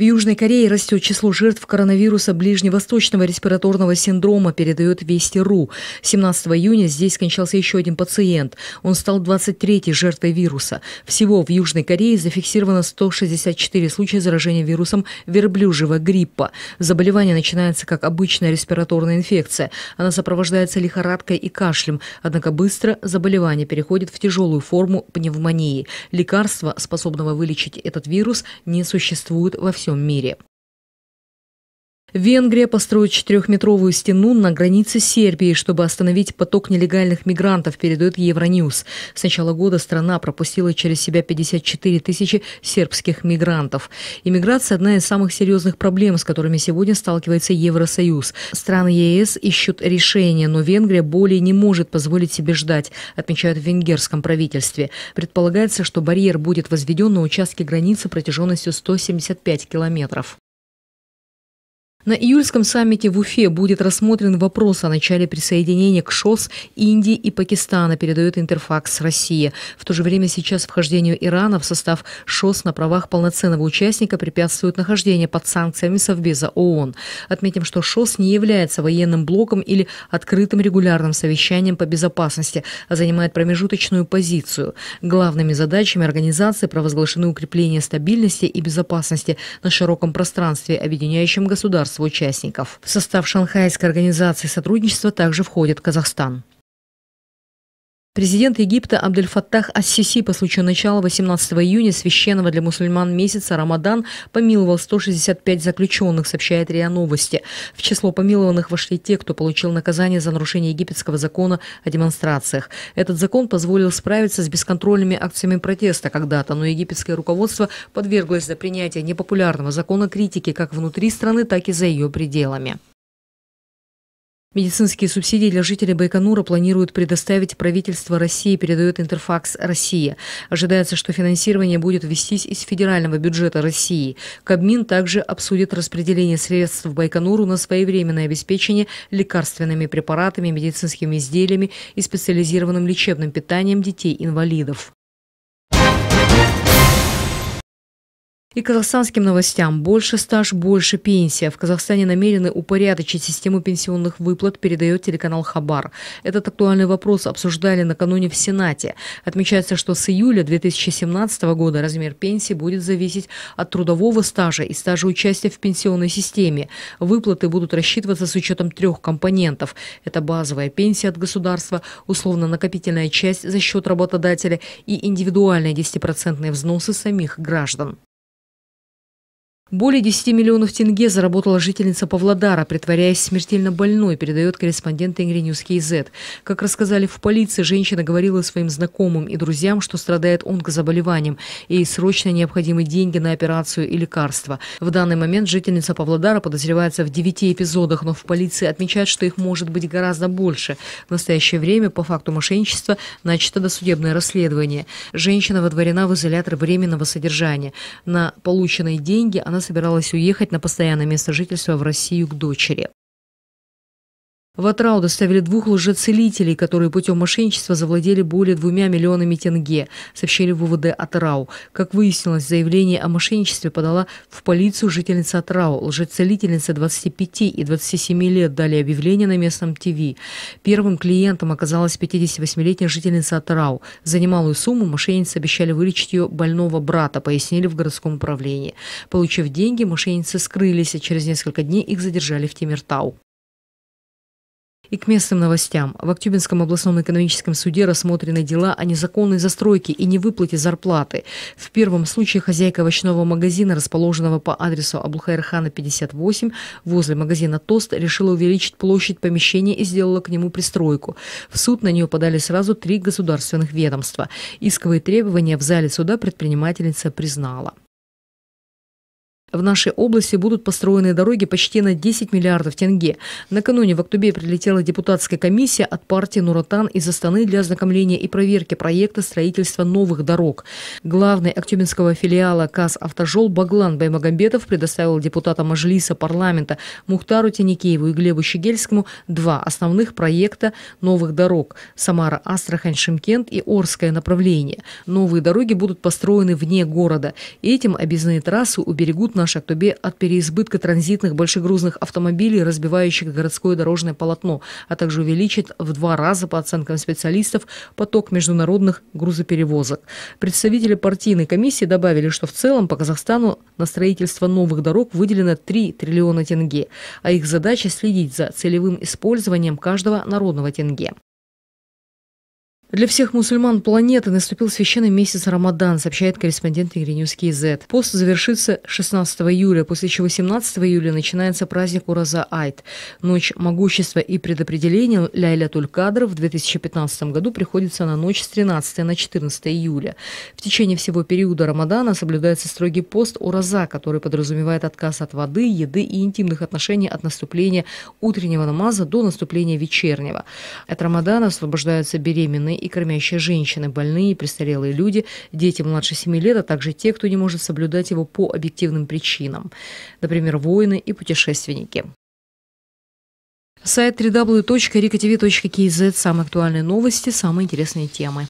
В Южной Корее растет число жертв коронавируса ближневосточного респираторного синдрома, передает Вести.ру. 17 июня здесь скончался еще один пациент. Он стал 23-й жертвой вируса. Всего в Южной Корее зафиксировано 164 случая заражения вирусом верблюжьего гриппа. Заболевание начинается как обычная респираторная инфекция. Она сопровождается лихорадкой и кашлем. Однако быстро заболевание переходит в тяжелую форму пневмонии. Лекарства, способного вылечить этот вирус, не существует во всем всем мире. Венгрия построит четырехметровую стену на границе Сербии, чтобы остановить поток нелегальных мигрантов, передает Евроньюз. С начала года страна пропустила через себя 54 тысячи сербских мигрантов. Иммиграция – одна из самых серьезных проблем, с которыми сегодня сталкивается Евросоюз. Страны ЕС ищут решения, но Венгрия более не может позволить себе ждать, отмечают в венгерском правительстве. Предполагается, что барьер будет возведен на участке границы протяженностью 175 километров. На июльском саммите в Уфе будет рассмотрен вопрос о начале присоединения к ШОС Индии и Пакистана, передает Интерфакс России. В то же время сейчас вхождению Ирана в состав ШОС на правах полноценного участника препятствует нахождение под санкциями Совбеза ООН. Отметим, что ШОС не является военным блоком или открытым регулярным совещанием по безопасности, а занимает промежуточную позицию. Главными задачами организации провозглашены укрепление стабильности и безопасности на широком пространстве, объединяющем государство государств-участников. В состав Шанхайской организации сотрудничества также входит Казахстан. Президент Египта Абдельфаттах Ассиси по случаю начала 18 июня священного для мусульман месяца Рамадан помиловал 165 заключенных, сообщает РИА Новости. В число помилованных вошли те, кто получил наказание за нарушение египетского закона о демонстрациях. Этот закон позволил справиться с бесконтрольными акциями протеста когда-то, но египетское руководство подверглось за принятие непопулярного закона критики как внутри страны, так и за ее пределами. Медицинские субсидии для жителей Байконура планируют предоставить правительство России, передает Интерфакс Россия. Ожидается, что финансирование будет вестись из федерального бюджета России. Кабмин также обсудит распределение средств в Байконуру на своевременное обеспечение лекарственными препаратами, медицинскими изделиями и специализированным лечебным питанием детей-инвалидов. И казахстанским новостям. Больше стаж, больше пенсия. В Казахстане намерены упорядочить систему пенсионных выплат, передает телеканал «Хабар». Этот актуальный вопрос обсуждали накануне в Сенате. Отмечается, что с июля 2017 года размер пенсии будет зависеть от трудового стажа и стажа участия в пенсионной системе. Выплаты будут рассчитываться с учетом трех компонентов. Это базовая пенсия от государства, условно-накопительная часть за счет работодателя и индивидуальные 10% взносы самих граждан. Более 10 миллионов тенге заработала жительница Павлодара, притворяясь смертельно больной, передает корреспондент Ингринюс КZ. Как рассказали в полиции, женщина говорила своим знакомым и друзьям, что страдает онкозаболеванием и срочно необходимы деньги на операцию и лекарства. В данный момент жительница Павлодара подозревается в 9 эпизодах, но в полиции отмечают, что их может быть гораздо больше. В настоящее время по факту мошенничества начато досудебное расследование. Женщина водворена в изолятор временного содержания. На полученные деньги она она собиралась уехать на постоянное место жительства в Россию к дочери. В Атрау доставили двух лжецелителей, которые путем мошенничества завладели более двумя миллионами тенге, сообщили в УВД Атрау. Как выяснилось, заявление о мошенничестве подала в полицию жительница Атрау. Лжецелительница 25 и 27 лет дали объявление на местном ТВ. Первым клиентом оказалась 58-летняя жительница Атрау. За немалую сумму мошенницы обещали вылечить ее больного брата, пояснили в городском управлении. Получив деньги, мошенницы скрылись, а через несколько дней их задержали в Тимиртау. И к местным новостям. В Актюбинском областном экономическом суде рассмотрены дела о незаконной застройке и невыплате зарплаты. В первом случае хозяйка овощного магазина, расположенного по адресу Абулхайрхана 58, возле магазина «Тост», решила увеличить площадь помещения и сделала к нему пристройку. В суд на нее подали сразу три государственных ведомства. Исковые требования в зале суда предпринимательница признала. В нашей области будут построены дороги почти на 10 миллиардов тенге. Накануне в Актубе прилетела депутатская комиссия от партии «Нуротан» из Астаны для ознакомления и проверки проекта строительства новых дорог. Главный актюбинского филиала КАЗ «Автожол» Баглан Баймагамбетов предоставил депутатам Мажлиса парламента Мухтару Тяникееву и Глебу Щегельскому два основных проекта новых дорог – Самара, Астрахань, Шимкент и Орское направление. Новые дороги будут построены вне города. Этим объездные трассы уберегут наш Актубе от переизбытка транзитных большегрузных автомобилей, разбивающих городское дорожное полотно, а также увеличит в два раза, по оценкам специалистов, поток международных грузоперевозок. Представители партийной комиссии добавили, что в целом по Казахстану на строительство новых дорог выделено 3 триллиона тенге, а их задача следить за целевым использованием каждого народного тенге. Для всех мусульман планеты наступил священный месяц Рамадан, сообщает корреспондент Игринюс З. Пост завершится 16 июля, после чего 17 июля начинается праздник Ураза Айт. Ночь могущества и предопределения Ляйля Тулькадр в 2015 году приходится на ночь с 13 на 14 июля. В течение всего периода Рамадана соблюдается строгий пост Ураза, который подразумевает отказ от воды, еды и интимных отношений от наступления утреннего намаза до наступления вечернего. От Рамадана освобождаются беременные и кормящие женщины, больные, престарелые люди, дети младше 7 лет, а также те, кто не может соблюдать его по объективным причинам, например, воины и путешественники. Сайт www.rikatv.kz – самые актуальные новости, самые интересные темы.